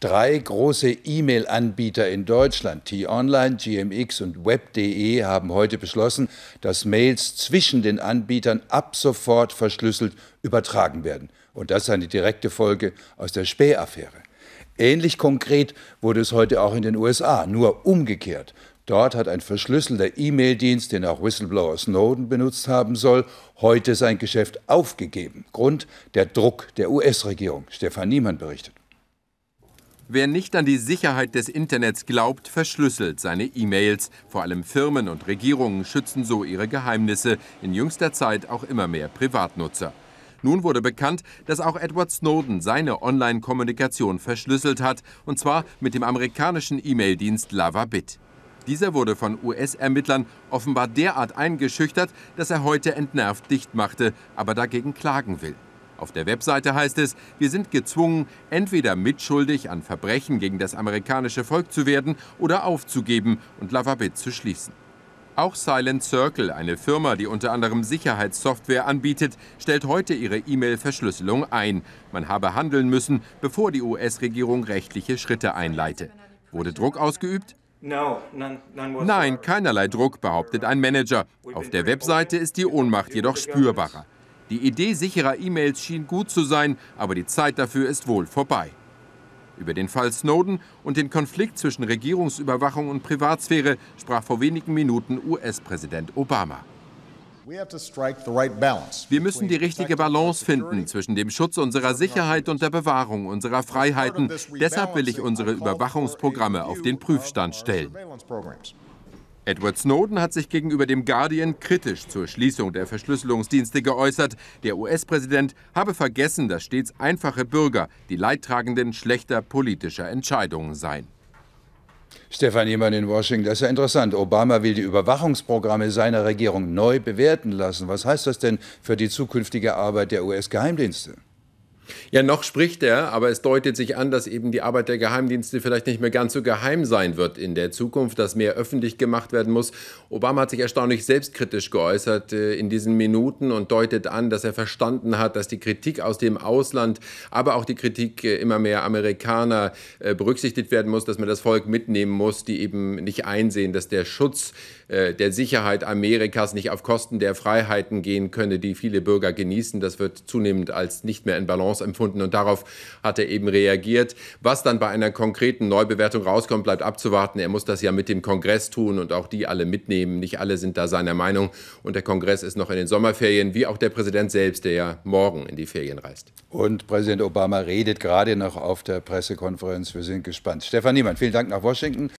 Drei große E-Mail-Anbieter in Deutschland, T-Online, GMX und Web.de, haben heute beschlossen, dass Mails zwischen den Anbietern ab sofort verschlüsselt übertragen werden. Und das ist eine direkte Folge aus der Späh-Affäre. Ähnlich konkret wurde es heute auch in den USA, nur umgekehrt. Dort hat ein verschlüsselter E-Mail-Dienst, den auch Whistleblower Snowden benutzt haben soll, heute sein Geschäft aufgegeben. Grund der Druck der US-Regierung. Stefan Niemann berichtet. Wer nicht an die Sicherheit des Internets glaubt, verschlüsselt seine E-Mails. Vor allem Firmen und Regierungen schützen so ihre Geheimnisse, in jüngster Zeit auch immer mehr Privatnutzer. Nun wurde bekannt, dass auch Edward Snowden seine Online-Kommunikation verschlüsselt hat, und zwar mit dem amerikanischen E-Mail-Dienst LavaBit. Dieser wurde von US-Ermittlern offenbar derart eingeschüchtert, dass er heute entnervt dichtmachte, aber dagegen klagen will. Auf der Webseite heißt es, wir sind gezwungen, entweder mitschuldig an Verbrechen gegen das amerikanische Volk zu werden oder aufzugeben und Lavabit zu schließen. Auch Silent Circle, eine Firma, die unter anderem Sicherheitssoftware anbietet, stellt heute ihre E-Mail-Verschlüsselung ein. Man habe handeln müssen, bevor die US-Regierung rechtliche Schritte einleite. Wurde Druck ausgeübt? Nein, keinerlei Druck, behauptet ein Manager. Auf der Webseite ist die Ohnmacht jedoch spürbarer. Die Idee sicherer E-Mails schien gut zu sein, aber die Zeit dafür ist wohl vorbei. Über den Fall Snowden und den Konflikt zwischen Regierungsüberwachung und Privatsphäre sprach vor wenigen Minuten US-Präsident Obama. Wir müssen die richtige Balance finden zwischen dem Schutz unserer Sicherheit und der Bewahrung unserer Freiheiten. Deshalb will ich unsere Überwachungsprogramme auf den Prüfstand stellen. Edward Snowden hat sich gegenüber dem Guardian kritisch zur Schließung der Verschlüsselungsdienste geäußert. Der US-Präsident habe vergessen, dass stets einfache Bürger die Leidtragenden schlechter politischer Entscheidungen seien. Stefan Jemann in Washington, das ist ja interessant. Obama will die Überwachungsprogramme seiner Regierung neu bewerten lassen. Was heißt das denn für die zukünftige Arbeit der US-Geheimdienste? Ja, noch spricht er, aber es deutet sich an, dass eben die Arbeit der Geheimdienste vielleicht nicht mehr ganz so geheim sein wird in der Zukunft, dass mehr öffentlich gemacht werden muss. Obama hat sich erstaunlich selbstkritisch geäußert äh, in diesen Minuten und deutet an, dass er verstanden hat, dass die Kritik aus dem Ausland, aber auch die Kritik äh, immer mehr Amerikaner äh, berücksichtigt werden muss, dass man das Volk mitnehmen muss, die eben nicht einsehen, dass der Schutz der Sicherheit Amerikas nicht auf Kosten der Freiheiten gehen könne, die viele Bürger genießen. Das wird zunehmend als nicht mehr in Balance Chance empfunden und darauf hat er eben reagiert. Was dann bei einer konkreten Neubewertung rauskommt, bleibt abzuwarten. Er muss das ja mit dem Kongress tun und auch die alle mitnehmen. Nicht alle sind da seiner Meinung und der Kongress ist noch in den Sommerferien, wie auch der Präsident selbst, der ja morgen in die Ferien reist. Und Präsident Obama redet gerade noch auf der Pressekonferenz. Wir sind gespannt. Stefan Niemann, vielen Dank nach Washington.